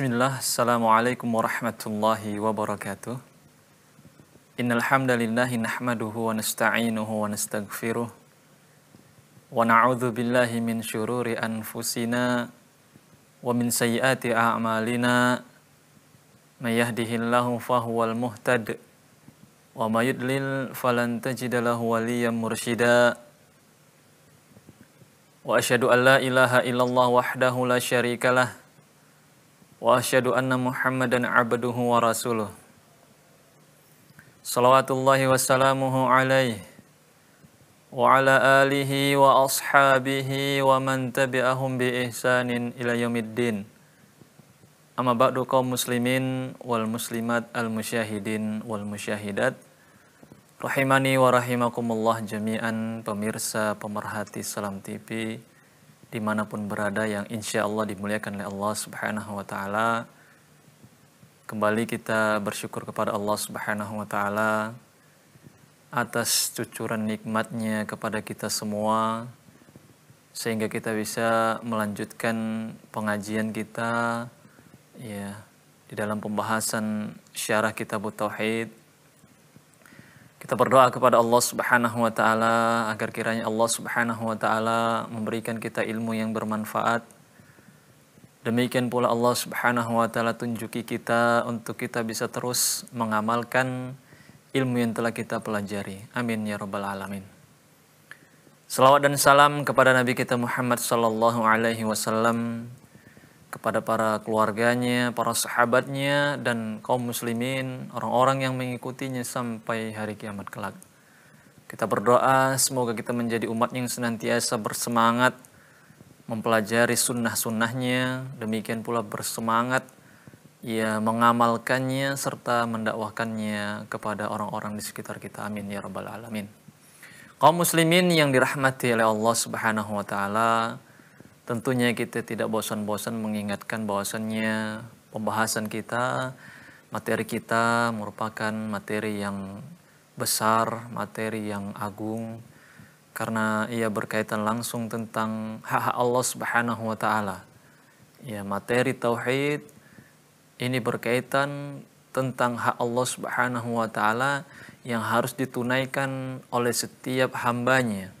Bismillah, Assalamualaikum warahmatullahi wabarakatuh. Innal nahmaduhu wa nasta'inuhu wa nastaghfiruh. Wa na'udhu billahi min syururi anfusina wa min sayyati a'malina. Mayyahdihillahu fahuwal muhtad wa mayudlil yudlil falan tajid mursyida. Wa ashadu an la ilaha illallah wahdahu la syarikalah wa asyhadu anna muhammadan abduhu wa rasuluh salawatullahi wa salamuhu alaih wa ala alihi wa ashabihi wa man tabi'ahum bi ihsanin ila yaumiddin amma ba'du kaum muslimin wal muslimat al musyahidin wal musyahidat rahimani wa rahimakumullah jami'an pemirsa pemerhati salam tv dimanapun berada yang insya Allah dimuliakan oleh Allah Subhanahu wa Ta'ala. Kembali kita bersyukur kepada Allah Subhanahu wa Ta'ala atas cucuran nikmatnya kepada kita semua sehingga kita bisa melanjutkan pengajian kita ya di dalam pembahasan syarah kitab tauhid kita berdoa kepada Allah Subhanahu wa taala agar kiranya Allah Subhanahu wa taala memberikan kita ilmu yang bermanfaat. Demikian pula Allah Subhanahu wa taala tunjuki kita untuk kita bisa terus mengamalkan ilmu yang telah kita pelajari. Amin ya rabbal alamin. Salawat dan salam kepada Nabi kita Muhammad sallallahu alaihi wasallam kepada para keluarganya, para sahabatnya, dan kaum muslimin, orang-orang yang mengikutinya sampai hari kiamat kelak. Kita berdoa semoga kita menjadi umat yang senantiasa bersemangat mempelajari sunnah-sunnahnya, demikian pula bersemangat ia mengamalkannya serta mendakwahkannya kepada orang-orang di sekitar kita. Amin ya rabbal alamin. Kaum muslimin yang dirahmati oleh Allah Subhanahu wa taala, Tentunya kita tidak bosan-bosan mengingatkan bahwasannya pembahasan kita, materi kita merupakan materi yang besar, materi yang agung karena ia berkaitan langsung tentang hak, -hak Allah Subhanahu wa taala. Ya, materi tauhid ini berkaitan tentang hak Allah Subhanahu wa taala yang harus ditunaikan oleh setiap hambanya.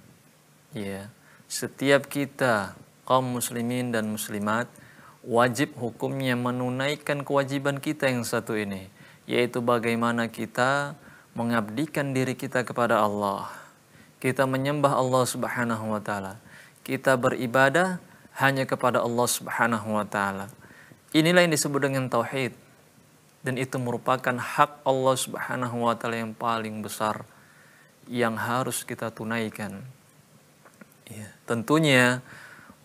Ya, setiap kita kaum muslimin dan muslimat, wajib hukumnya menunaikan kewajiban kita yang satu ini, yaitu bagaimana kita mengabdikan diri kita kepada Allah. Kita menyembah Allah Subhanahu wa taala. Kita beribadah hanya kepada Allah Subhanahu wa taala. Inilah yang disebut dengan tauhid. Dan itu merupakan hak Allah Subhanahu wa taala yang paling besar yang harus kita tunaikan. Ya, tentunya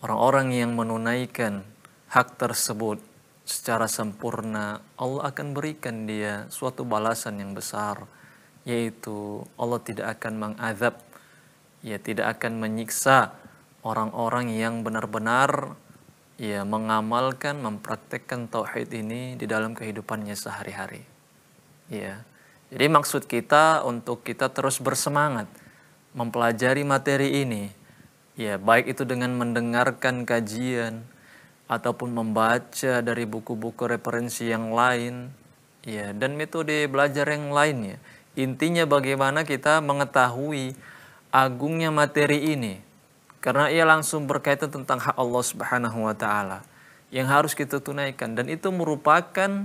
orang-orang yang menunaikan hak tersebut secara sempurna, Allah akan berikan dia suatu balasan yang besar, yaitu Allah tidak akan mengazab, ya tidak akan menyiksa orang-orang yang benar-benar ya mengamalkan, mempraktekkan tauhid ini di dalam kehidupannya sehari-hari. Ya. Jadi maksud kita untuk kita terus bersemangat mempelajari materi ini Ya, baik itu dengan mendengarkan kajian ataupun membaca dari buku-buku referensi yang lain, ya, dan metode belajar yang lainnya. Intinya bagaimana kita mengetahui agungnya materi ini karena ia langsung berkaitan tentang hak Allah Subhanahu wa taala yang harus kita tunaikan dan itu merupakan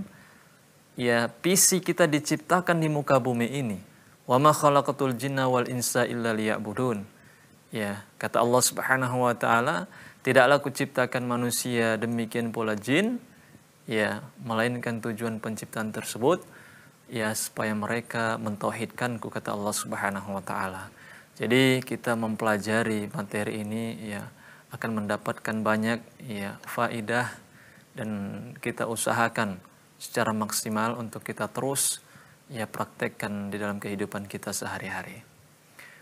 ya visi kita diciptakan di muka bumi ini. Wa ma khalaqatul jinna wal insa illa liya'budun Ya, kata Allah Subhanahu wa taala, tidaklah kuciptakan manusia demikian pula jin, ya, melainkan tujuan penciptaan tersebut ya supaya mereka mentauhidkanku kata Allah Subhanahu wa taala. Jadi kita mempelajari materi ini ya akan mendapatkan banyak ya faidah dan kita usahakan secara maksimal untuk kita terus ya praktekkan di dalam kehidupan kita sehari-hari.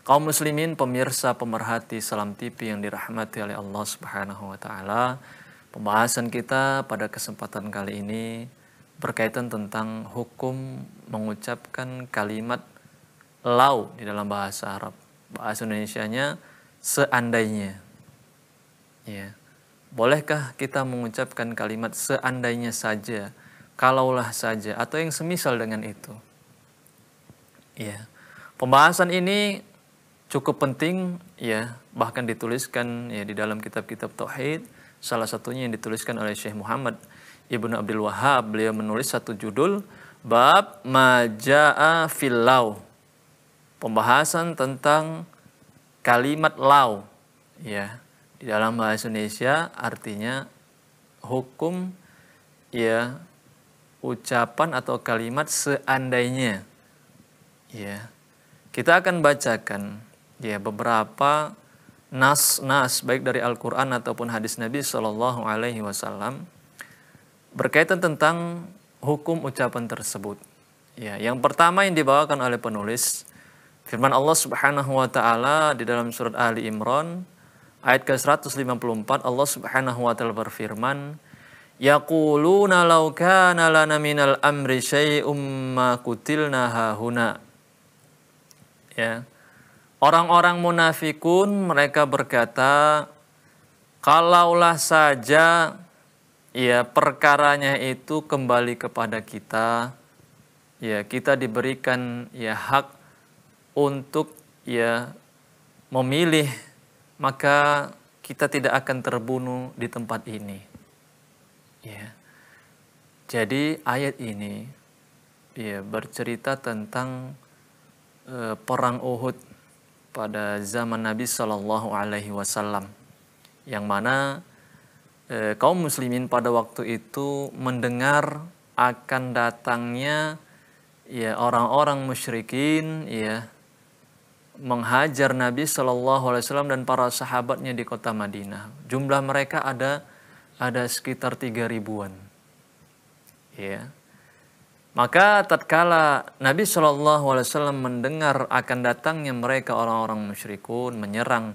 Kaum muslimin, pemirsa, pemerhati Salam tipi yang dirahmati oleh Allah Subhanahu wa taala. Pembahasan kita pada kesempatan kali ini berkaitan tentang hukum mengucapkan kalimat lau di dalam bahasa Arab. Bahasa Indonesia-nya seandainya. Ya. Bolehkah kita mengucapkan kalimat seandainya saja, kalaulah saja atau yang semisal dengan itu? Ya. Pembahasan ini cukup penting ya bahkan dituliskan ya di dalam kitab-kitab tauhid salah satunya yang dituliskan oleh Syekh Muhammad Ibnu Abdul Wahab beliau menulis satu judul bab majaa fil lau pembahasan tentang kalimat lau ya di dalam bahasa Indonesia artinya hukum ya ucapan atau kalimat seandainya ya kita akan bacakan ya beberapa nas-nas baik dari Al-Qur'an ataupun hadis Nabi Shallallahu alaihi wasallam berkaitan tentang hukum ucapan tersebut. Ya, yang pertama yang dibawakan oleh penulis firman Allah Subhanahu wa taala di dalam surat Ali Imran ayat ke-154 Allah Subhanahu wa taala berfirman yaquluna law kana lana minal amri syai'um ma kutilna hahuna. Ya. Orang-orang munafikun mereka berkata, kalaulah saja ya perkaranya itu kembali kepada kita, ya kita diberikan ya hak untuk ya memilih, maka kita tidak akan terbunuh di tempat ini. Ya. Jadi ayat ini ya bercerita tentang eh, perang Uhud pada zaman Nabi Shallallahu Alaihi Wasallam yang mana e, kaum muslimin pada waktu itu mendengar akan datangnya ya orang-orang musyrikin ya menghajar Nabi Shallallahu Alaihi Wasallam dan para sahabatnya di kota Madinah. Jumlah mereka ada ada sekitar tiga ribuan. Ya, maka tatkala Nabi Shallallahu Alaihi Wasallam mendengar akan datangnya mereka orang-orang musyrikun menyerang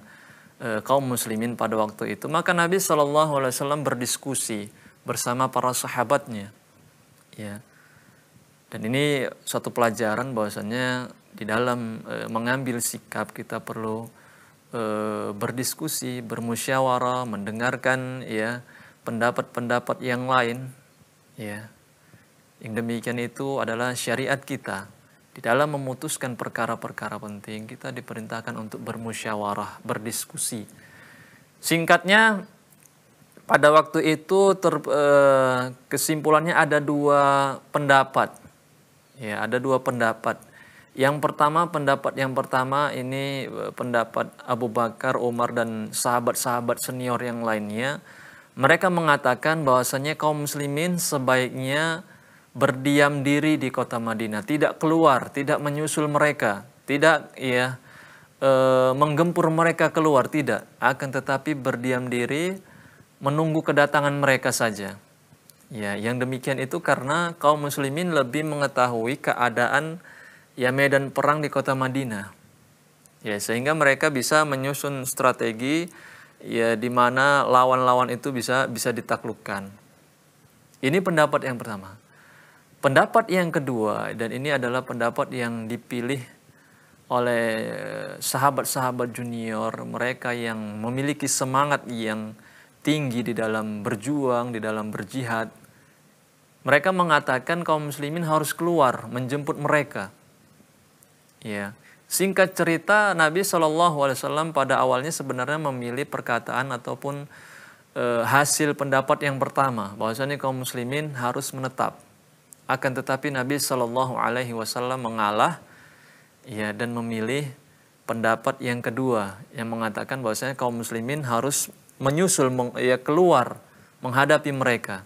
e, kaum muslimin pada waktu itu, maka Nabi Shallallahu Alaihi Wasallam berdiskusi bersama para sahabatnya. Ya. Dan ini satu pelajaran bahwasanya di dalam e, mengambil sikap kita perlu e, berdiskusi, bermusyawarah, mendengarkan ya pendapat-pendapat yang lain, ya yang demikian itu adalah syariat kita. Di dalam memutuskan perkara-perkara penting, kita diperintahkan untuk bermusyawarah, berdiskusi. Singkatnya, pada waktu itu ter, eh, kesimpulannya ada dua pendapat. Ya, ada dua pendapat. Yang pertama, pendapat yang pertama ini eh, pendapat Abu Bakar, Umar, dan sahabat-sahabat senior yang lainnya. Mereka mengatakan bahwasanya kaum muslimin sebaiknya berdiam diri di kota Madinah, tidak keluar, tidak menyusul mereka, tidak ya e, menggempur mereka keluar, tidak, akan tetapi berdiam diri menunggu kedatangan mereka saja. Ya, yang demikian itu karena kaum muslimin lebih mengetahui keadaan ya medan perang di kota Madinah. Ya, sehingga mereka bisa menyusun strategi ya di mana lawan-lawan itu bisa bisa ditaklukkan. Ini pendapat yang pertama. Pendapat yang kedua, dan ini adalah pendapat yang dipilih oleh eh, sahabat-sahabat junior, mereka yang memiliki semangat yang tinggi di dalam berjuang, di dalam berjihad. Mereka mengatakan kaum muslimin harus keluar menjemput mereka. Ya. Singkat cerita, Nabi SAW pada awalnya sebenarnya memilih perkataan ataupun e, hasil pendapat yang pertama, Bahwasannya kaum muslimin harus menetap akan tetapi Nabi Shallallahu Alaihi Wasallam mengalah ya dan memilih pendapat yang kedua yang mengatakan bahwasanya kaum muslimin harus menyusul ya keluar menghadapi mereka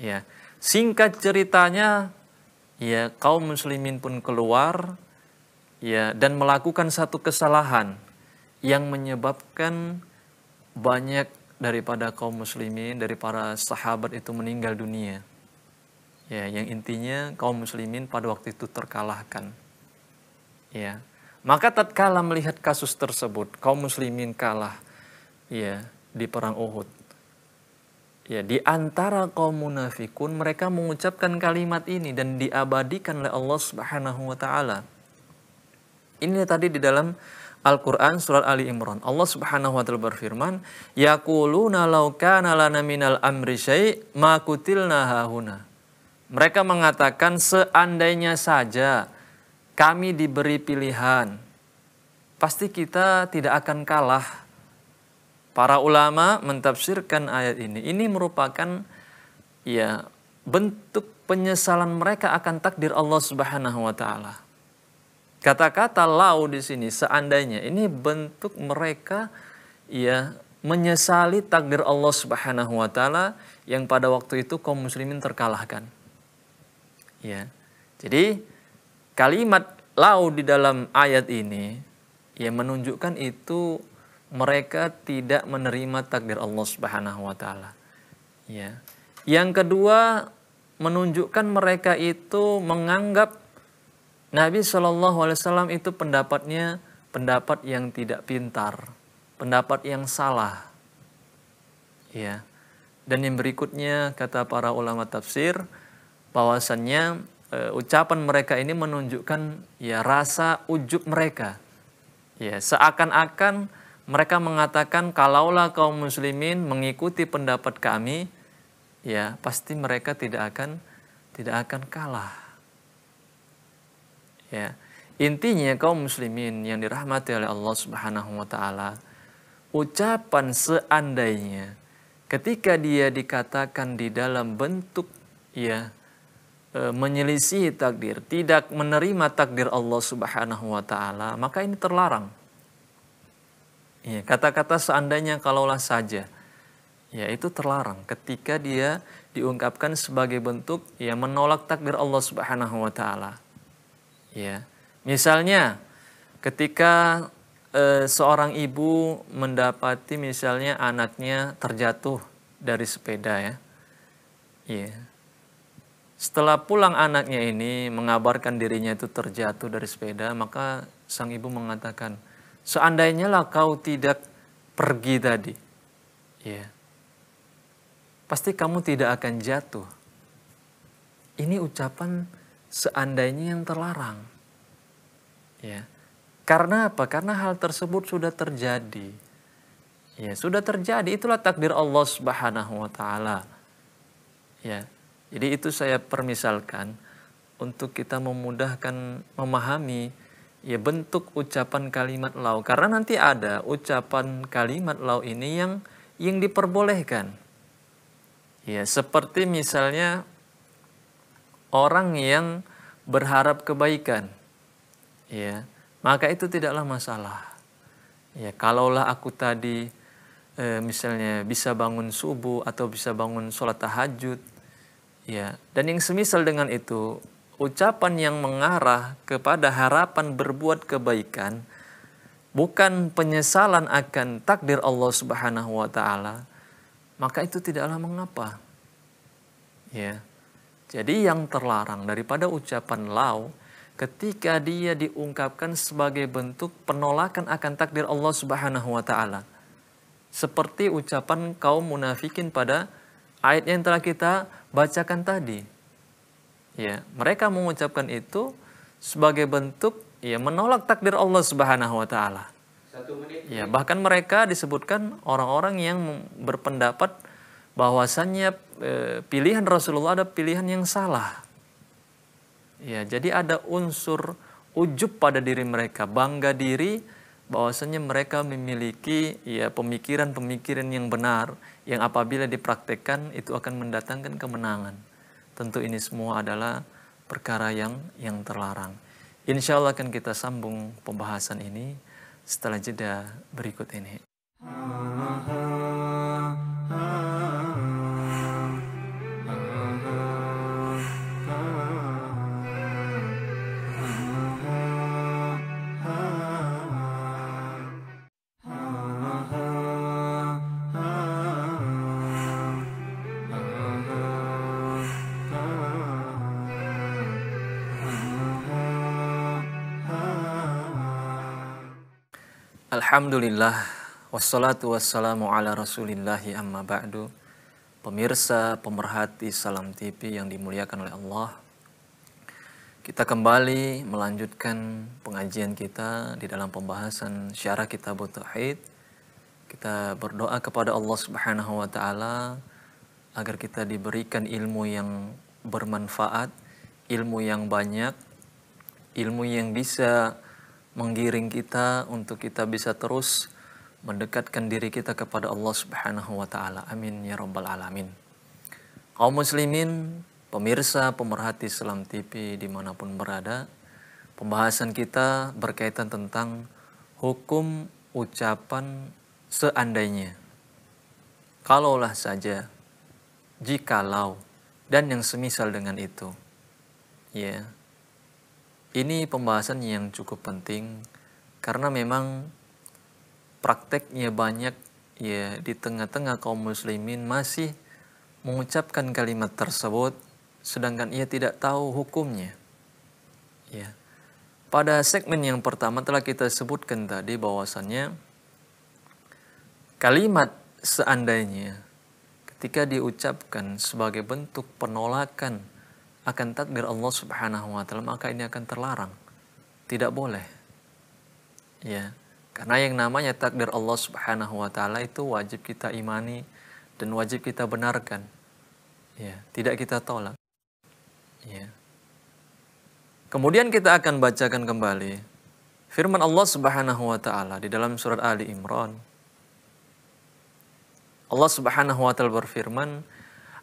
ya singkat ceritanya ya kaum muslimin pun keluar ya dan melakukan satu kesalahan yang menyebabkan banyak daripada kaum muslimin dari para sahabat itu meninggal dunia Ya, yang intinya kaum muslimin pada waktu itu terkalahkan. Ya. Maka tatkala melihat kasus tersebut, kaum muslimin kalah ya di perang Uhud. Ya, di antara kaum munafikun mereka mengucapkan kalimat ini dan diabadikan oleh Allah Subhanahu wa taala. Ini tadi di dalam Al-Quran surat Ali Imran. Allah subhanahu wa ta'ala berfirman, yaquluna law kana lana minal amri syai' ma kutilna hahuna. Mereka mengatakan seandainya saja kami diberi pilihan, pasti kita tidak akan kalah. Para ulama mentafsirkan ayat ini. Ini merupakan ya bentuk penyesalan mereka akan takdir Allah Subhanahu wa taala. Kata-kata lau di sini seandainya ini bentuk mereka ya menyesali takdir Allah Subhanahu wa taala yang pada waktu itu kaum muslimin terkalahkan. Ya. Jadi kalimat lau di dalam ayat ini ya menunjukkan itu mereka tidak menerima takdir Allah Subhanahu wa taala. Ya. Yang kedua menunjukkan mereka itu menganggap Nabi Shallallahu alaihi wasallam itu pendapatnya pendapat yang tidak pintar, pendapat yang salah. Ya. Dan yang berikutnya kata para ulama tafsir, bahwasannya e, ucapan mereka ini menunjukkan ya rasa ujub mereka. Ya, seakan-akan mereka mengatakan kalaulah kaum muslimin mengikuti pendapat kami, ya pasti mereka tidak akan tidak akan kalah. Ya. Intinya kaum muslimin yang dirahmati oleh Allah Subhanahu wa taala, ucapan seandainya ketika dia dikatakan di dalam bentuk ya E, menyelisihi takdir, tidak menerima takdir Allah Subhanahu wa taala, maka ini terlarang. Ya, kata-kata seandainya kalaulah saja. Ya, itu terlarang ketika dia diungkapkan sebagai bentuk yang menolak takdir Allah Subhanahu wa taala. Ya. Misalnya ketika e, seorang ibu mendapati misalnya anaknya terjatuh dari sepeda ya. Yeah. Setelah pulang anaknya ini mengabarkan dirinya itu terjatuh dari sepeda, maka sang ibu mengatakan, seandainya lah kau tidak pergi tadi, ya, pasti kamu tidak akan jatuh. Ini ucapan seandainya yang terlarang. Ya. Karena apa? Karena hal tersebut sudah terjadi. Ya, sudah terjadi. Itulah takdir Allah Subhanahu wa taala. Ya, jadi itu saya permisalkan untuk kita memudahkan memahami ya bentuk ucapan kalimat lau karena nanti ada ucapan kalimat lau ini yang yang diperbolehkan. Ya, seperti misalnya orang yang berharap kebaikan. Ya, maka itu tidaklah masalah. Ya, kalaulah aku tadi e, misalnya bisa bangun subuh atau bisa bangun sholat tahajud, Ya, dan yang semisal dengan itu, ucapan yang mengarah kepada harapan berbuat kebaikan bukan penyesalan akan takdir Allah Subhanahu wa taala, maka itu tidaklah mengapa. Ya. Jadi yang terlarang daripada ucapan lau ketika dia diungkapkan sebagai bentuk penolakan akan takdir Allah Subhanahu wa taala. Seperti ucapan kaum munafikin pada ayat yang telah kita bacakan tadi. Ya, mereka mengucapkan itu sebagai bentuk ya menolak takdir Allah Subhanahu wa taala. Ya, bahkan mereka disebutkan orang-orang yang berpendapat bahwasannya e, pilihan Rasulullah ada pilihan yang salah. Ya, jadi ada unsur ujub pada diri mereka, bangga diri bahwasanya mereka memiliki ya pemikiran-pemikiran yang benar yang apabila dipraktekkan itu akan mendatangkan kemenangan. Tentu ini semua adalah perkara yang yang terlarang. Insya Allah akan kita sambung pembahasan ini setelah jeda berikut ini. Ah, ah, ah. Alhamdulillah Wassalatu wassalamu ala rasulillahi amma ba'du Pemirsa pemerhati Salam TV yang dimuliakan oleh Allah Kita kembali melanjutkan pengajian kita di dalam pembahasan syarah kitab Tauhid Kita berdoa kepada Allah subhanahu wa ta'ala Agar kita diberikan ilmu yang bermanfaat Ilmu yang banyak Ilmu yang bisa menggiring kita untuk kita bisa terus mendekatkan diri kita kepada Allah Subhanahu wa taala. Amin ya rabbal alamin. Kaum muslimin, pemirsa pemerhati Islam TV dimanapun berada, pembahasan kita berkaitan tentang hukum ucapan seandainya. Kalaulah saja, jikalau, dan yang semisal dengan itu. Ya. Yeah ini pembahasan yang cukup penting karena memang prakteknya banyak ya di tengah-tengah kaum muslimin masih mengucapkan kalimat tersebut sedangkan ia tidak tahu hukumnya. Ya. Pada segmen yang pertama telah kita sebutkan tadi bahwasannya kalimat seandainya ketika diucapkan sebagai bentuk penolakan akan takdir Allah Subhanahu wa taala maka ini akan terlarang. Tidak boleh. Ya. Karena yang namanya takdir Allah Subhanahu wa taala itu wajib kita imani dan wajib kita benarkan. Ya, tidak kita tolak. Ya. Kemudian kita akan bacakan kembali firman Allah Subhanahu wa taala di dalam surat Ali Imran. Allah Subhanahu wa taala berfirman,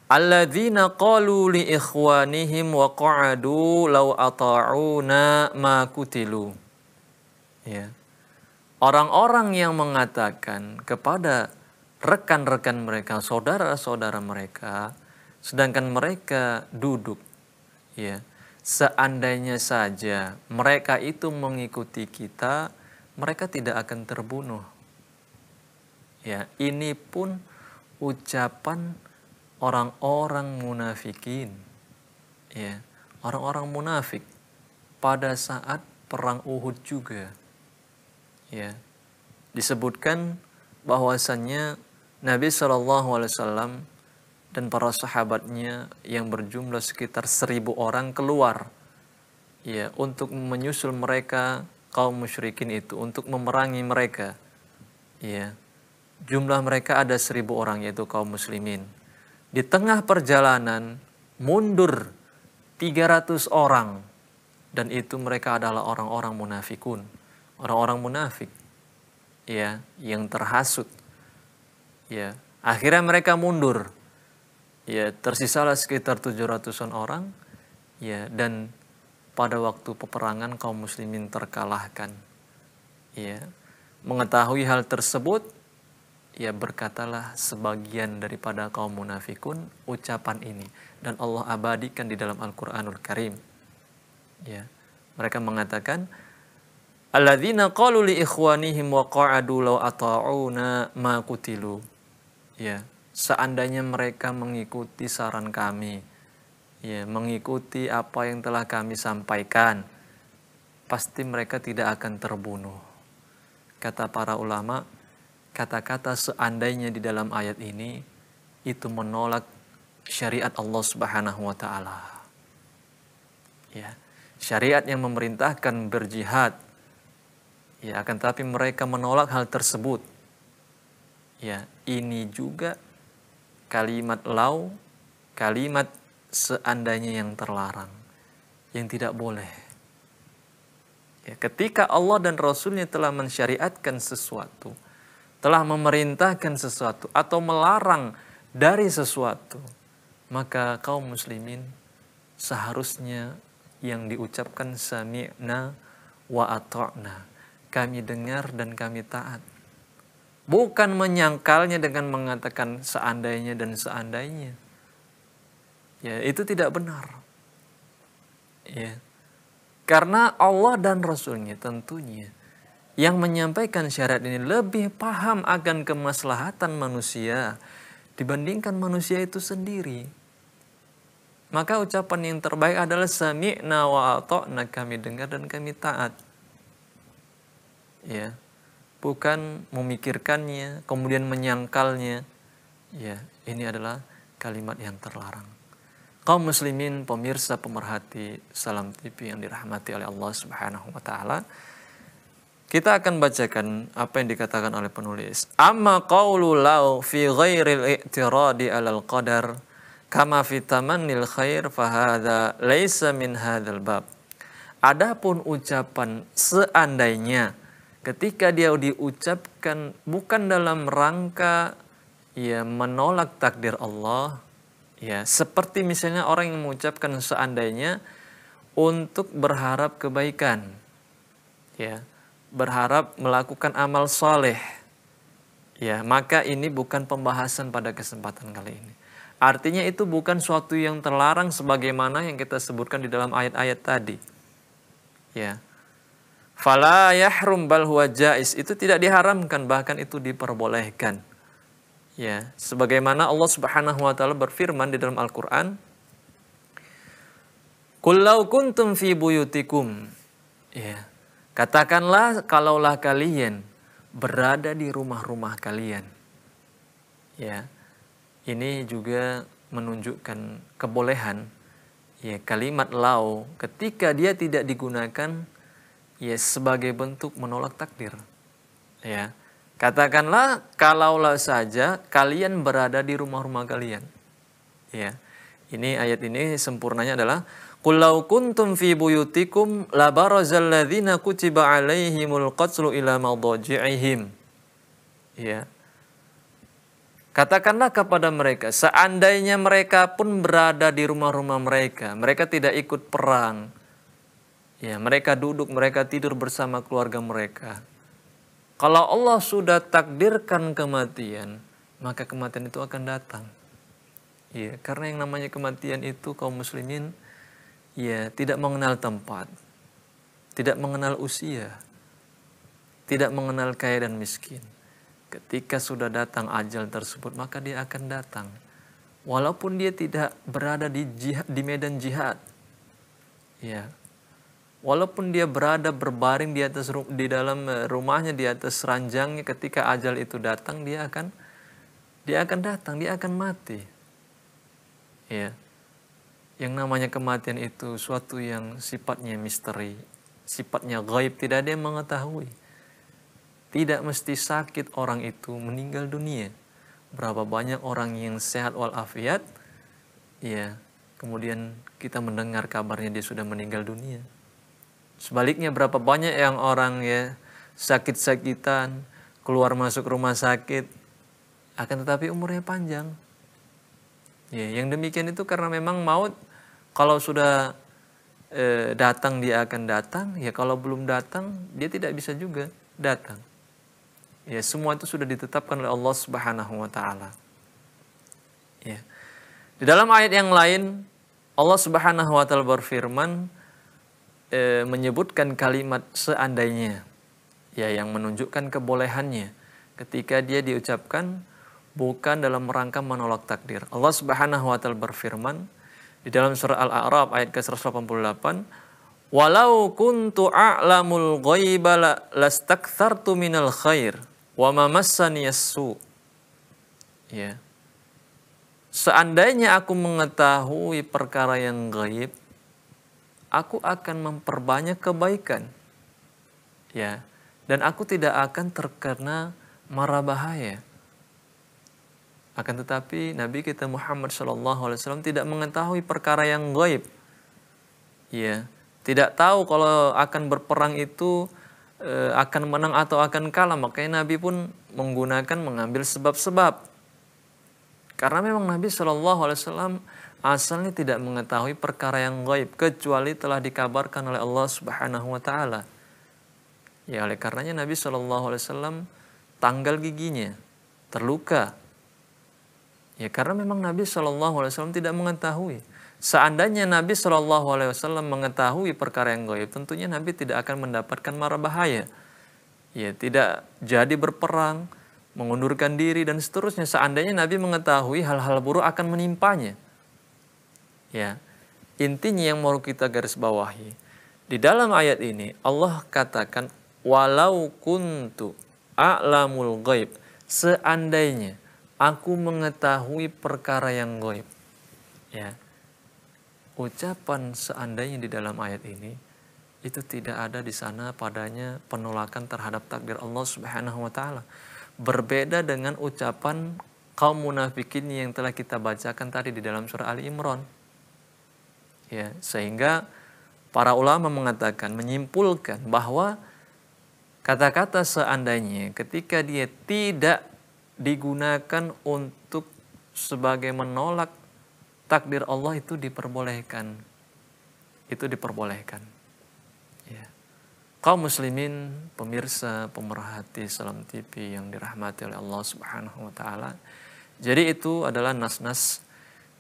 Alladzina qalu li ikhwanihim wa qa'adu law ata'una ma kutilu. Ya. Orang-orang yang mengatakan kepada rekan-rekan mereka, saudara-saudara mereka, sedangkan mereka duduk, ya, seandainya saja mereka itu mengikuti kita, mereka tidak akan terbunuh. Ya, ini pun ucapan orang-orang munafikin ya orang-orang munafik pada saat perang Uhud juga ya disebutkan bahwasannya Nabi Shallallahu Alaihi Wasallam dan para sahabatnya yang berjumlah sekitar seribu orang keluar ya untuk menyusul mereka kaum musyrikin itu untuk memerangi mereka ya jumlah mereka ada seribu orang yaitu kaum muslimin di tengah perjalanan mundur 300 orang dan itu mereka adalah orang-orang munafikun, orang-orang munafik. Ya, yang terhasut. Ya, akhirnya mereka mundur. Ya, tersisalah sekitar 700-an orang. Ya, dan pada waktu peperangan kaum muslimin terkalahkan. Ya. Mengetahui hal tersebut, ya berkatalah sebagian daripada kaum munafikun ucapan ini dan Allah abadikan di dalam Al-Qur'anul Karim. Ya. Mereka mengatakan alladzina qalu li ikhwanihim wa qa'adu law ata'una ma kutilu. Ya, seandainya mereka mengikuti saran kami, ya, mengikuti apa yang telah kami sampaikan, pasti mereka tidak akan terbunuh. Kata para ulama, kata-kata seandainya di dalam ayat ini itu menolak syariat Allah Subhanahu wa taala. Ya. Syariat yang memerintahkan berjihad. Ya, akan tetapi mereka menolak hal tersebut. Ya, ini juga kalimat lau, kalimat seandainya yang terlarang, yang tidak boleh. Ya, ketika Allah dan Rasulnya telah mensyariatkan sesuatu, telah memerintahkan sesuatu atau melarang dari sesuatu, maka kaum muslimin seharusnya yang diucapkan sami'na wa ato'na. Kami dengar dan kami taat. Bukan menyangkalnya dengan mengatakan seandainya dan seandainya. Ya, itu tidak benar. Ya. Karena Allah dan Rasulnya tentunya yang menyampaikan syariat ini lebih paham akan kemaslahatan manusia dibandingkan manusia itu sendiri. Maka ucapan yang terbaik adalah sami'na wa ata'na kami dengar dan kami taat. Ya. Bukan memikirkannya, kemudian menyangkalnya. Ya, ini adalah kalimat yang terlarang. Kaum muslimin, pemirsa pemerhati Salam TV yang dirahmati oleh Allah Subhanahu wa taala. Kita akan bacakan apa yang dikatakan oleh penulis. Amma qawlu lau fi ghairil i'tiradi alal qadar kama fi tamannil khair fahadha laysa min hadal bab. Adapun ucapan seandainya ketika dia diucapkan bukan dalam rangka ya menolak takdir Allah ya seperti misalnya orang yang mengucapkan seandainya untuk berharap kebaikan ya berharap melakukan amal soleh. Ya, maka ini bukan pembahasan pada kesempatan kali ini. Artinya itu bukan suatu yang terlarang sebagaimana yang kita sebutkan di dalam ayat-ayat tadi. Ya. Fala yahrum bal huwa jais. Itu tidak diharamkan, bahkan itu diperbolehkan. Ya, sebagaimana Allah Subhanahu wa taala berfirman di dalam Al-Qur'an, "Kullau kuntum fi buyutikum." Ya. Katakanlah kalaulah kalian berada di rumah-rumah kalian. Ya. Ini juga menunjukkan kebolehan ya kalimat lau ketika dia tidak digunakan ya sebagai bentuk menolak takdir. Ya. Katakanlah kalaulah saja kalian berada di rumah-rumah kalian. Ya. Ini ayat ini sempurnanya adalah Qulau kuntum fi buyutikum labarazal ladhina kutiba alaihimul qatlu ila madaji'ihim. Ya. Katakanlah kepada mereka, seandainya mereka pun berada di rumah-rumah mereka, mereka tidak ikut perang. Ya, mereka duduk, mereka tidur bersama keluarga mereka. Kalau Allah sudah takdirkan kematian, maka kematian itu akan datang. Ya, karena yang namanya kematian itu kaum muslimin ya tidak mengenal tempat, tidak mengenal usia, tidak mengenal kaya dan miskin. Ketika sudah datang ajal tersebut, maka dia akan datang. Walaupun dia tidak berada di jihad, di medan jihad. Ya. Walaupun dia berada berbaring di atas di dalam eh, rumahnya di atas ranjangnya ketika ajal itu datang dia akan dia akan datang, dia akan mati. Ya. Yang namanya kematian itu suatu yang sifatnya misteri, sifatnya gaib, tidak ada yang mengetahui. Tidak mesti sakit orang itu meninggal dunia. Berapa banyak orang yang sehat walafiat, ya, kemudian kita mendengar kabarnya dia sudah meninggal dunia. Sebaliknya berapa banyak yang orang ya sakit-sakitan, keluar masuk rumah sakit, akan tetapi umurnya panjang. Ya, yang demikian itu karena memang maut kalau sudah e, datang dia akan datang, ya kalau belum datang dia tidak bisa juga datang. Ya semua itu sudah ditetapkan oleh Allah Subhanahu wa taala. Ya. Di dalam ayat yang lain Allah Subhanahu wa taala berfirman e, menyebutkan kalimat seandainya ya yang menunjukkan kebolehannya ketika dia diucapkan bukan dalam rangka menolak takdir. Allah Subhanahu wa taala berfirman di dalam surah Al-A'raf ayat ke-188 Walau kuntu a'lamul ghaiba lastakthartu minal khair wa ma massani yassu. Ya. Seandainya aku mengetahui perkara yang gaib, aku akan memperbanyak kebaikan. Ya. Dan aku tidak akan terkena mara bahaya. Akan tetapi Nabi kita Muhammad SAW tidak mengetahui perkara yang goib. Ya, tidak tahu kalau akan berperang itu e, akan menang atau akan kalah. Makanya Nabi pun menggunakan mengambil sebab-sebab. Karena memang Nabi SAW asalnya tidak mengetahui perkara yang gaib kecuali telah dikabarkan oleh Allah Subhanahu Wa Taala. Ya oleh karenanya Nabi SAW tanggal giginya terluka Ya karena memang Nabi saw tidak mengetahui. Seandainya Nabi saw mengetahui perkara yang gaib tentunya Nabi tidak akan mendapatkan mara bahaya. Ya tidak jadi berperang, mengundurkan diri dan seterusnya. Seandainya Nabi mengetahui hal-hal buruk akan menimpanya. Ya intinya yang mau kita garis bawahi di dalam ayat ini Allah katakan walau kuntu a'lamul gaib seandainya Aku mengetahui perkara yang goib. Ya. Ucapan seandainya di dalam ayat ini itu tidak ada di sana padanya penolakan terhadap takdir Allah Subhanahu wa taala. Berbeda dengan ucapan kaum munafikin yang telah kita bacakan tadi di dalam surah Ali Imran. Ya, sehingga para ulama mengatakan menyimpulkan bahwa kata-kata seandainya ketika dia tidak digunakan untuk sebagai menolak takdir Allah itu diperbolehkan. Itu diperbolehkan. Ya. Kaum muslimin, pemirsa, pemerhati Salam TV yang dirahmati oleh Allah Subhanahu wa taala. Jadi itu adalah nas-nas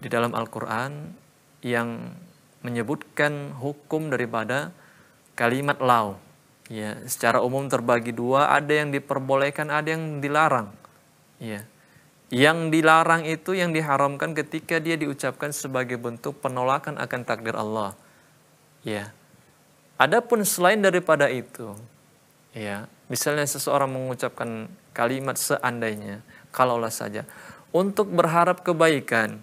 di dalam Al-Qur'an yang menyebutkan hukum daripada kalimat lau. Ya, secara umum terbagi dua, ada yang diperbolehkan, ada yang dilarang Ya. Yang dilarang itu yang diharamkan ketika dia diucapkan sebagai bentuk penolakan akan takdir Allah. Ya. Adapun selain daripada itu, ya, misalnya seseorang mengucapkan kalimat seandainya, kalaulah saja, untuk berharap kebaikan,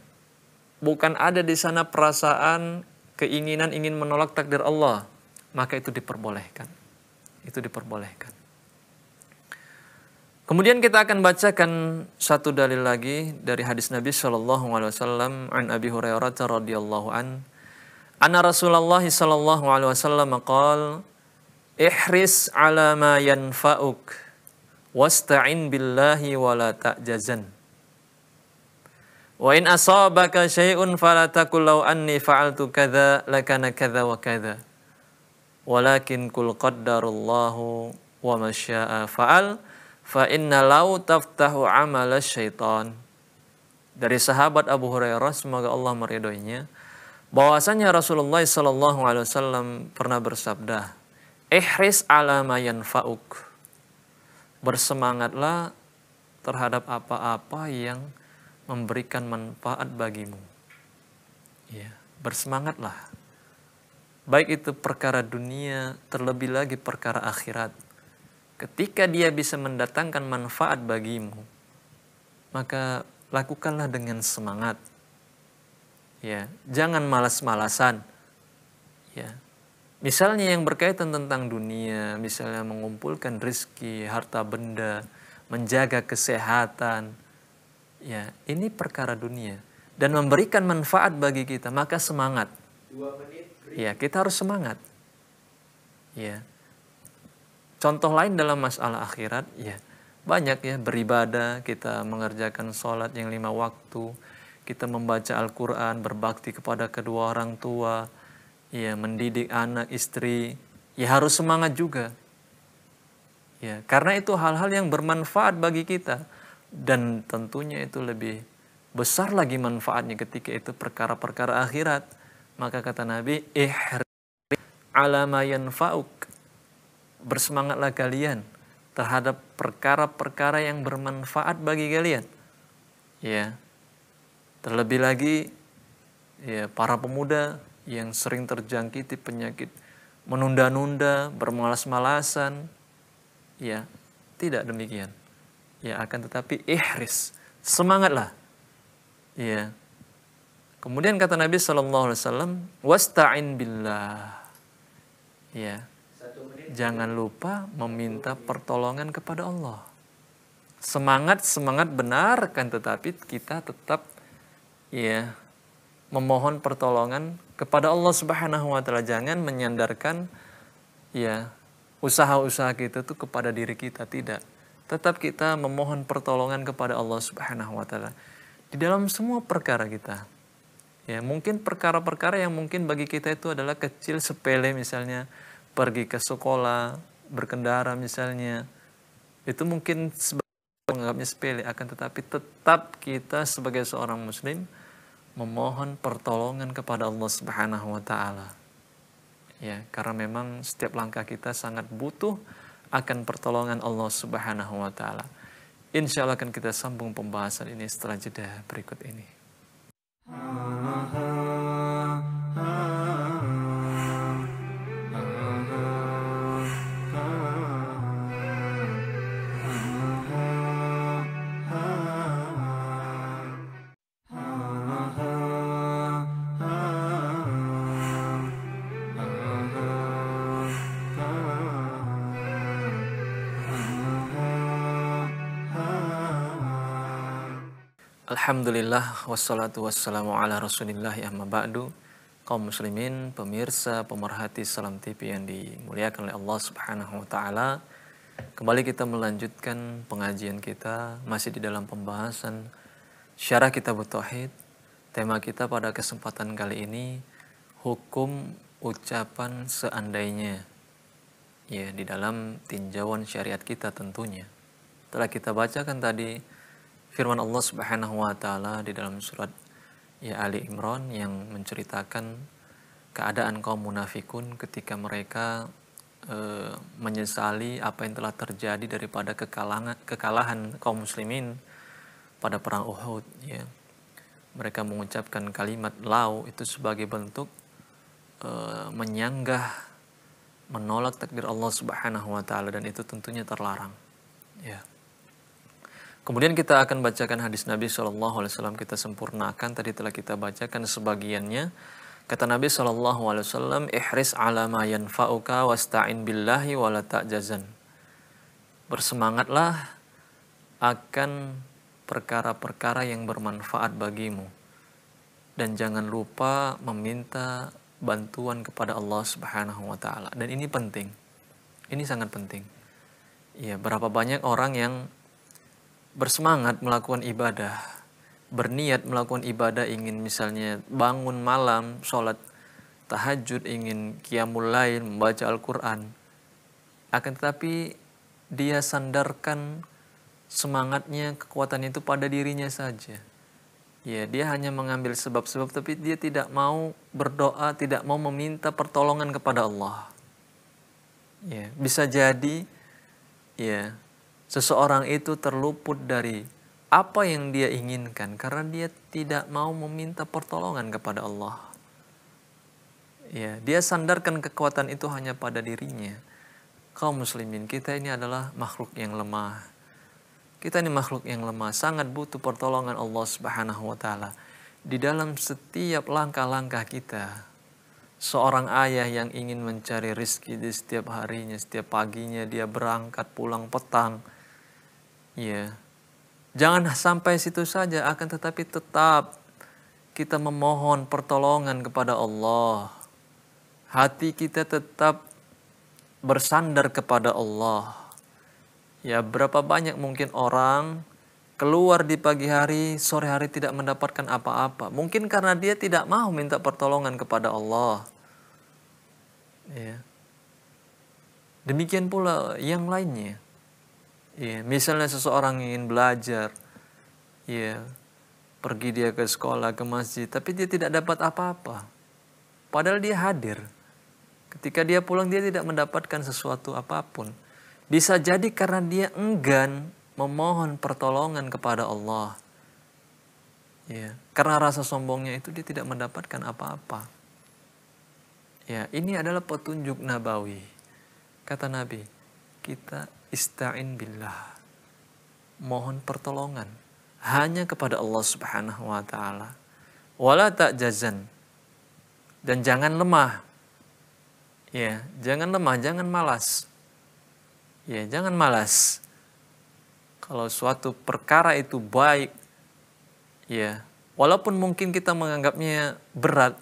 bukan ada di sana perasaan keinginan ingin menolak takdir Allah, maka itu diperbolehkan. Itu diperbolehkan. Kemudian kita akan bacakan satu dalil lagi dari hadis Nabi Shallallahu Alaihi Wasallam an Abi Hurairah radhiyallahu an. Anna Rasulullah Shallallahu Alaihi Wasallam mengatakan, ihris ala ma yanfa'uk wasta'in billahi wa ta'jazan wa in asabaka syai'un fala law anni fa'altu kadza lakana kadza wa kadza walakin kul qaddarullahu wa masya'a fa'al fa inna lau taftahu amala syaitan. Dari sahabat Abu Hurairah semoga Allah meridhoinya bahwasanya Rasulullah sallallahu alaihi wasallam pernah bersabda, "Ihris ala ma yanfa'uk." Bersemangatlah terhadap apa-apa yang memberikan manfaat bagimu. Ya, bersemangatlah. Baik itu perkara dunia, terlebih lagi perkara akhirat ketika dia bisa mendatangkan manfaat bagimu, maka lakukanlah dengan semangat. Ya, jangan malas-malasan. Ya. Misalnya yang berkaitan tentang dunia, misalnya mengumpulkan rezeki, harta benda, menjaga kesehatan. Ya, ini perkara dunia dan memberikan manfaat bagi kita, maka semangat. Dua menit. Ya, kita harus semangat. Ya. Contoh lain dalam masalah akhirat, ya banyak ya beribadah, kita mengerjakan sholat yang lima waktu, kita membaca Al-Quran, berbakti kepada kedua orang tua, ya mendidik anak, istri, ya harus semangat juga. Ya, karena itu hal-hal yang bermanfaat bagi kita dan tentunya itu lebih besar lagi manfaatnya ketika itu perkara-perkara akhirat. Maka kata Nabi, ihri ala ma yanfa'uk bersemangatlah kalian terhadap perkara-perkara yang bermanfaat bagi kalian. Ya. Terlebih lagi ya para pemuda yang sering terjangkiti penyakit menunda-nunda, bermalas-malasan. Ya, tidak demikian. Ya, akan tetapi ihris, semangatlah. Ya. Kemudian kata Nabi sallallahu alaihi wasallam, "Wasta'in billah." Ya jangan lupa meminta pertolongan kepada Allah. Semangat-semangat benar kan tetapi kita tetap ya memohon pertolongan kepada Allah Subhanahu wa taala jangan menyandarkan ya usaha-usaha kita itu kepada diri kita tidak. Tetap kita memohon pertolongan kepada Allah Subhanahu wa taala di dalam semua perkara kita. Ya, mungkin perkara-perkara yang mungkin bagi kita itu adalah kecil sepele misalnya pergi ke sekolah, berkendara misalnya, itu mungkin menganggapnya sepele, akan tetapi tetap kita sebagai seorang muslim memohon pertolongan kepada Allah Subhanahu wa taala. Ya, karena memang setiap langkah kita sangat butuh akan pertolongan Allah Subhanahu wa taala. Insya Allah akan kita sambung pembahasan ini setelah jeda berikut ini. Alhamdulillah wassalatu wassalamu ala rasulillah amma ba'du kaum muslimin, pemirsa, pemerhati Salam TV yang dimuliakan oleh Allah Subhanahu wa taala. Kembali kita melanjutkan pengajian kita masih di dalam pembahasan syarah kita tauhid. Tema kita pada kesempatan kali ini hukum ucapan seandainya. Ya, di dalam tinjauan syariat kita tentunya. Telah kita bacakan tadi firman Allah Subhanahu wa taala di dalam surat Ya Ali Imran yang menceritakan keadaan kaum munafikun ketika mereka e, menyesali apa yang telah terjadi daripada kekalangan, kekalahan kaum muslimin pada perang Uhud ya. Mereka mengucapkan kalimat lau itu sebagai bentuk e, menyanggah menolak takdir Allah Subhanahu wa taala dan itu tentunya terlarang. Ya. Kemudian kita akan bacakan hadis Nabi Shallallahu Alaihi Wasallam kita sempurnakan tadi telah kita bacakan sebagiannya. Kata Nabi SAW, Alaihi Wasallam, "Ihris ala ma yanfa'uka wasta'in billahi wala ta'jazan." Bersemangatlah akan perkara-perkara yang bermanfaat bagimu dan jangan lupa meminta bantuan kepada Allah Subhanahu wa taala. Dan ini penting. Ini sangat penting. Ya, berapa banyak orang yang bersemangat melakukan ibadah, berniat melakukan ibadah ingin misalnya bangun malam, sholat tahajud, ingin kiamul lain, membaca Al-Quran. Akan tetapi dia sandarkan semangatnya, kekuatan itu pada dirinya saja. Ya, dia hanya mengambil sebab-sebab tapi dia tidak mau berdoa, tidak mau meminta pertolongan kepada Allah. Ya, bisa jadi ya Seseorang itu terluput dari apa yang dia inginkan karena dia tidak mau meminta pertolongan kepada Allah. Ya, dia sandarkan kekuatan itu hanya pada dirinya. Kaum muslimin, kita ini adalah makhluk yang lemah. Kita ini makhluk yang lemah, sangat butuh pertolongan Allah Subhanahu wa taala. Di dalam setiap langkah-langkah kita, seorang ayah yang ingin mencari rizki di setiap harinya, setiap paginya dia berangkat pulang petang, Ya. Jangan sampai situ saja akan tetapi tetap kita memohon pertolongan kepada Allah. Hati kita tetap bersandar kepada Allah. Ya, berapa banyak mungkin orang keluar di pagi hari, sore hari tidak mendapatkan apa-apa. Mungkin karena dia tidak mau minta pertolongan kepada Allah. Ya. Demikian pula yang lainnya ya misalnya seseorang ingin belajar ya pergi dia ke sekolah ke masjid tapi dia tidak dapat apa-apa padahal dia hadir ketika dia pulang dia tidak mendapatkan sesuatu apapun bisa jadi karena dia enggan memohon pertolongan kepada Allah. Ya, karena rasa sombongnya itu dia tidak mendapatkan apa-apa. Ya, ini adalah petunjuk nabawi. Kata Nabi, kita Ista'in billah. Mohon pertolongan hanya kepada Allah Subhanahu wa taala. Wala tak jazan. Dan jangan lemah. Ya, jangan lemah, jangan malas. Ya, jangan malas. Kalau suatu perkara itu baik, ya, walaupun mungkin kita menganggapnya berat,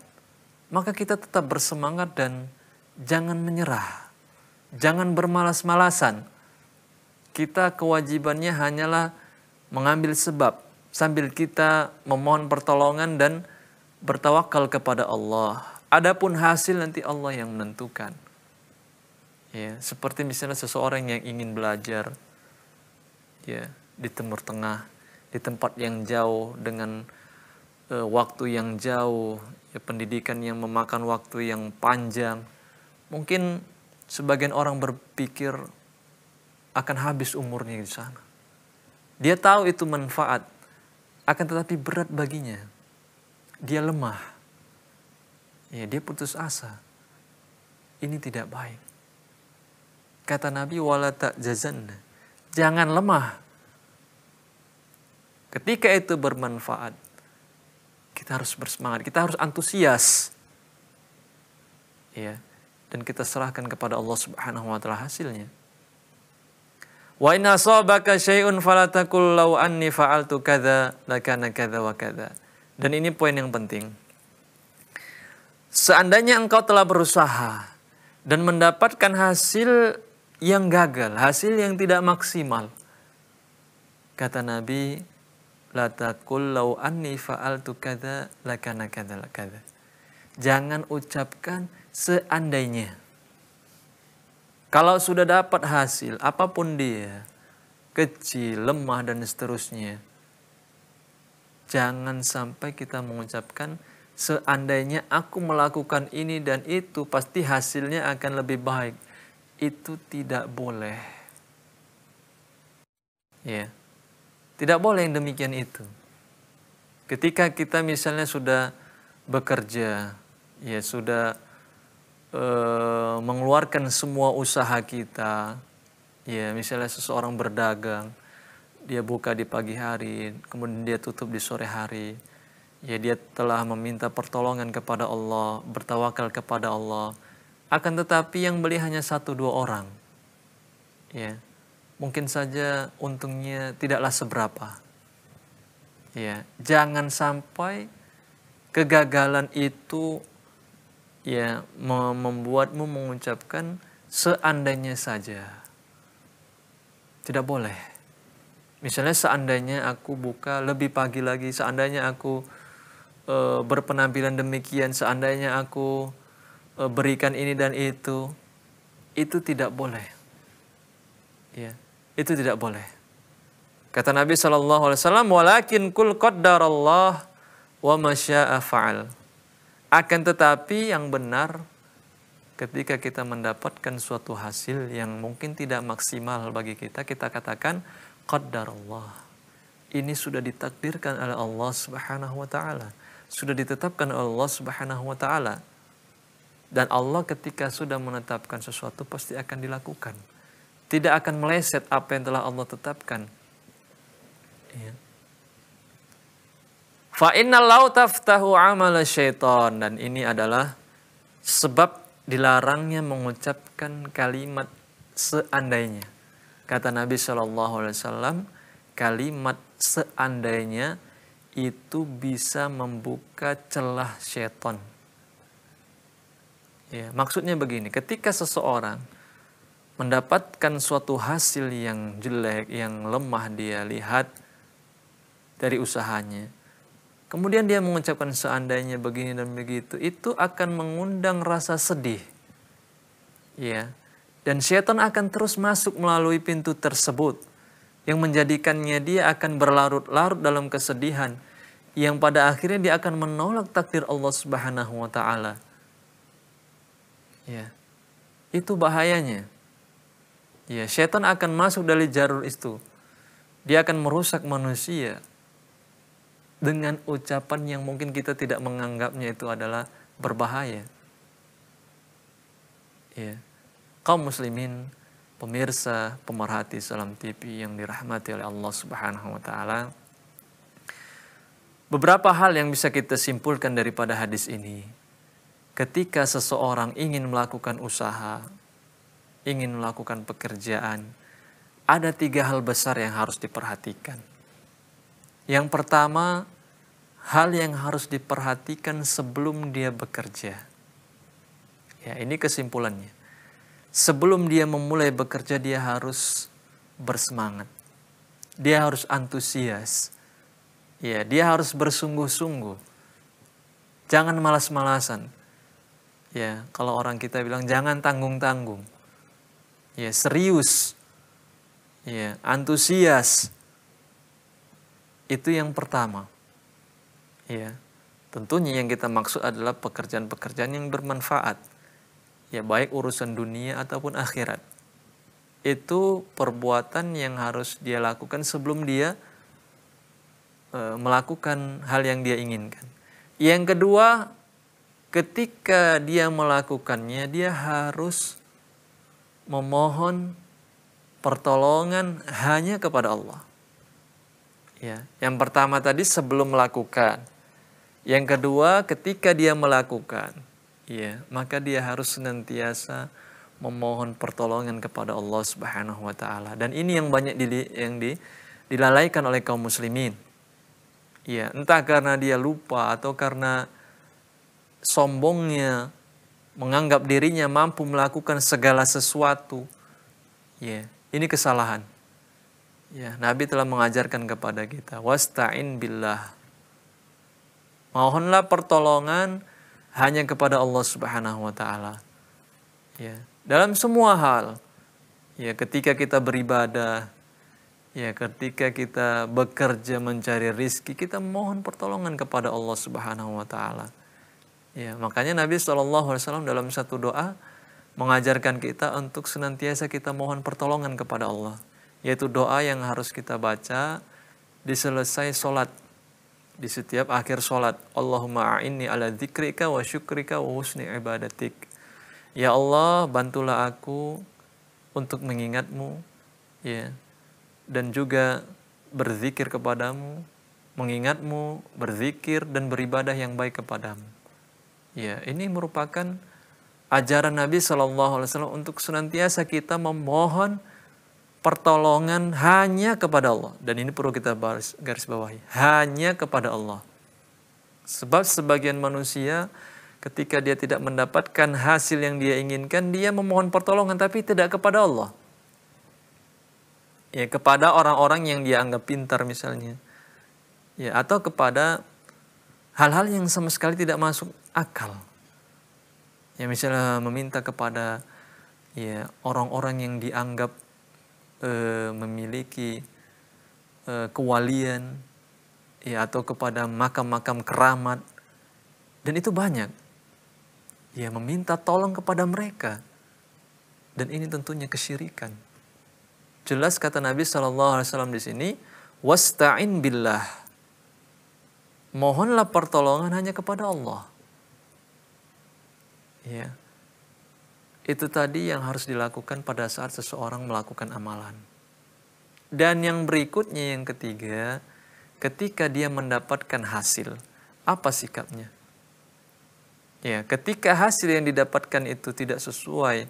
maka kita tetap bersemangat dan jangan menyerah. Jangan bermalas-malasan kita kewajibannya hanyalah mengambil sebab sambil kita memohon pertolongan dan bertawakal kepada Allah. Adapun hasil nanti Allah yang menentukan. Ya, seperti misalnya seseorang yang ingin belajar ya di Timur Tengah, di tempat yang jauh dengan e, waktu yang jauh, ya, pendidikan yang memakan waktu yang panjang. Mungkin sebagian orang berpikir akan habis umurnya di sana. Dia tahu itu manfaat, akan tetapi berat baginya. Dia lemah. Ya, dia putus asa. Ini tidak baik. Kata Nabi wala tak jazan. Jangan lemah. Ketika itu bermanfaat, kita harus bersemangat, kita harus antusias. Ya. Dan kita serahkan kepada Allah Subhanahu wa taala hasilnya. Wa in asabaka syai'un falatakul law anni fa'altu kadza lakana kadza wa kadza. Dan ini poin yang penting. Seandainya engkau telah berusaha dan mendapatkan hasil yang gagal, hasil yang tidak maksimal. Kata Nabi, la taqul law anni fa'altu kadza lakana kadza lakana. Jangan ucapkan seandainya kalau sudah dapat hasil, apapun dia, kecil, lemah, dan seterusnya, jangan sampai kita mengucapkan, seandainya aku melakukan ini dan itu, pasti hasilnya akan lebih baik. Itu tidak boleh. Ya, tidak boleh yang demikian itu. Ketika kita misalnya sudah bekerja, ya sudah Eh, mengeluarkan semua usaha kita, ya misalnya seseorang berdagang, dia buka di pagi hari, kemudian dia tutup di sore hari, ya dia telah meminta pertolongan kepada Allah, bertawakal kepada Allah. Akan tetapi yang beli hanya satu dua orang, ya mungkin saja untungnya tidaklah seberapa. Ya, jangan sampai kegagalan itu ya membuatmu mengucapkan seandainya saja. Tidak boleh. Misalnya seandainya aku buka lebih pagi lagi, seandainya aku e, berpenampilan demikian, seandainya aku e, berikan ini dan itu, itu tidak boleh. Ya, itu tidak boleh. Kata Nabi saw walakin kul darallah wa masya'a akan tetapi yang benar ketika kita mendapatkan suatu hasil yang mungkin tidak maksimal bagi kita, kita katakan qadar Allah. Ini sudah ditakdirkan oleh Allah Subhanahu wa taala. Sudah ditetapkan oleh Allah Subhanahu wa taala. Dan Allah ketika sudah menetapkan sesuatu pasti akan dilakukan. Tidak akan meleset apa yang telah Allah tetapkan. Ya. Fa innal lau taftahu amala syaitan dan ini adalah sebab dilarangnya mengucapkan kalimat seandainya. Kata Nabi Shallallahu alaihi wasallam, kalimat seandainya itu bisa membuka celah setan. Ya, maksudnya begini, ketika seseorang mendapatkan suatu hasil yang jelek, yang lemah dia lihat dari usahanya, Kemudian dia mengucapkan seandainya begini dan begitu, itu akan mengundang rasa sedih. Ya. Dan setan akan terus masuk melalui pintu tersebut yang menjadikannya dia akan berlarut-larut dalam kesedihan yang pada akhirnya dia akan menolak takdir Allah Subhanahu wa taala. Ya. Itu bahayanya. Ya, setan akan masuk dari jalur itu. Dia akan merusak manusia, dengan ucapan yang mungkin kita tidak menganggapnya itu adalah berbahaya. Ya. Kaum muslimin, pemirsa, pemerhati Salam TV yang dirahmati oleh Allah Subhanahu wa taala. Beberapa hal yang bisa kita simpulkan daripada hadis ini. Ketika seseorang ingin melakukan usaha, ingin melakukan pekerjaan, ada tiga hal besar yang harus diperhatikan. Yang pertama, hal yang harus diperhatikan sebelum dia bekerja. Ya, ini kesimpulannya. Sebelum dia memulai bekerja, dia harus bersemangat. Dia harus antusias. Ya, dia harus bersungguh-sungguh. Jangan malas-malasan. Ya, kalau orang kita bilang jangan tanggung-tanggung. Ya, serius. Ya, antusias. Itu yang pertama. Ya. Tentunya yang kita maksud adalah pekerjaan-pekerjaan yang bermanfaat. Ya baik urusan dunia ataupun akhirat. Itu perbuatan yang harus dia lakukan sebelum dia e, melakukan hal yang dia inginkan. Yang kedua, ketika dia melakukannya, dia harus memohon pertolongan hanya kepada Allah. Ya, yang pertama tadi sebelum melakukan. Yang kedua, ketika dia melakukan, ya, maka dia harus senantiasa memohon pertolongan kepada Allah Subhanahu wa taala. Dan ini yang banyak di, yang di, dilalaikan oleh kaum muslimin. Ya, entah karena dia lupa atau karena sombongnya menganggap dirinya mampu melakukan segala sesuatu. Ya, ini kesalahan. Ya, Nabi telah mengajarkan kepada kita wasta'in billah Mohonlah pertolongan hanya kepada Allah Subhanahu wa taala. Ya, dalam semua hal. Ya, ketika kita beribadah, ya ketika kita bekerja mencari rizki, kita mohon pertolongan kepada Allah Subhanahu wa taala. Ya, makanya Nabi saw dalam satu doa mengajarkan kita untuk senantiasa kita mohon pertolongan kepada Allah. Yaitu doa yang harus kita baca di selesai sholat di setiap akhir sholat. Allahumma a'inni ala dzikrika wa syukrika wa husni ibadatik. Ya Allah, bantulah aku untuk mengingatmu ya dan juga berzikir kepadamu, mengingatmu, berzikir dan beribadah yang baik kepadamu. Ya, ini merupakan ajaran Nabi saw untuk senantiasa kita memohon pertolongan hanya kepada Allah. Dan ini perlu kita garis bawahi. Hanya kepada Allah. Sebab sebagian manusia ketika dia tidak mendapatkan hasil yang dia inginkan, dia memohon pertolongan tapi tidak kepada Allah. Ya, kepada orang-orang yang dia anggap pintar misalnya. Ya, atau kepada hal-hal yang sama sekali tidak masuk akal. Ya, misalnya meminta kepada ya orang-orang yang dianggap Eh, memiliki eh, kewalian ya atau kepada makam-makam keramat dan itu banyak ya meminta tolong kepada mereka dan ini tentunya kesyirikan jelas kata Nabi saw di sini wasta'in billah mohonlah pertolongan hanya kepada Allah ya itu tadi yang harus dilakukan pada saat seseorang melakukan amalan. Dan yang berikutnya, yang ketiga, ketika dia mendapatkan hasil, apa sikapnya? Ya, ketika hasil yang didapatkan itu tidak sesuai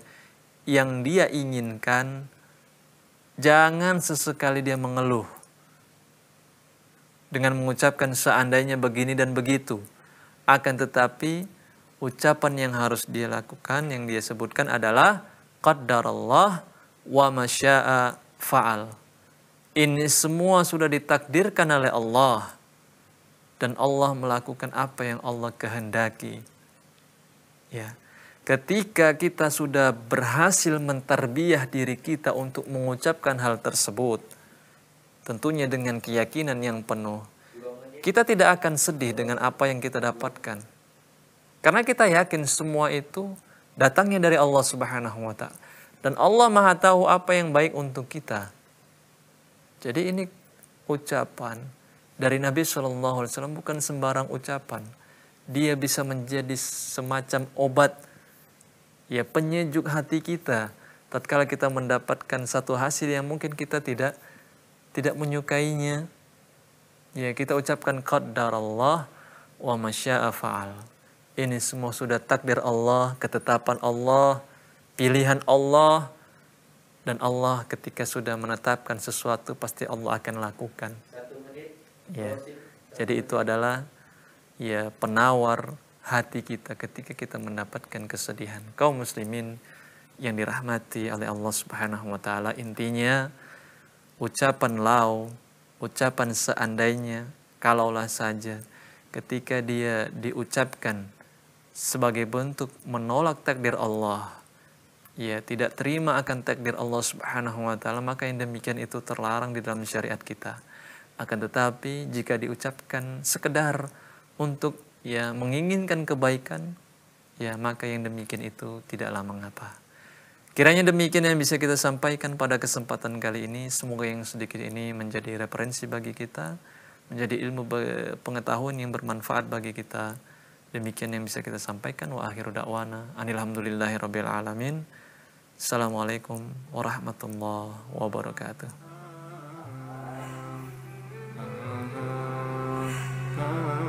yang dia inginkan, jangan sesekali dia mengeluh dengan mengucapkan seandainya begini dan begitu. Akan tetapi, ucapan yang harus dia lakukan yang dia sebutkan adalah qaddarallah wa masya'a fa'al. Ini semua sudah ditakdirkan oleh Allah dan Allah melakukan apa yang Allah kehendaki. Ya. Ketika kita sudah berhasil menterbiah diri kita untuk mengucapkan hal tersebut, tentunya dengan keyakinan yang penuh, kita tidak akan sedih dengan apa yang kita dapatkan karena kita yakin semua itu datangnya dari Allah Subhanahu wa taala. Dan Allah Maha tahu apa yang baik untuk kita. Jadi ini ucapan dari Nabi Shallallahu alaihi wasallam bukan sembarang ucapan. Dia bisa menjadi semacam obat ya penyejuk hati kita tatkala kita mendapatkan satu hasil yang mungkin kita tidak tidak menyukainya. Ya, kita ucapkan qadarallah Allah wa masya'a fa'al. Ini semua sudah takdir Allah, ketetapan Allah, pilihan Allah. Dan Allah ketika sudah menetapkan sesuatu pasti Allah akan lakukan. Ya. Jadi itu adalah ya penawar hati kita ketika kita mendapatkan kesedihan. Kaum muslimin yang dirahmati oleh Allah Subhanahu wa taala, intinya ucapan lau, ucapan seandainya, kalaulah saja ketika dia diucapkan sebagai bentuk menolak takdir Allah, ya tidak terima akan takdir Allah Subhanahu wa taala, maka yang demikian itu terlarang di dalam syariat kita. Akan tetapi jika diucapkan sekedar untuk ya menginginkan kebaikan, ya maka yang demikian itu tidaklah mengapa. Kiranya demikian yang bisa kita sampaikan pada kesempatan kali ini. Semoga yang sedikit ini menjadi referensi bagi kita, menjadi ilmu pengetahuan yang bermanfaat bagi kita. Demikian yang bisa kita sampaikan. Wa akhiru da'wana. Anilhamdulillahi rabbil alamin. Assalamualaikum warahmatullahi wabarakatuh.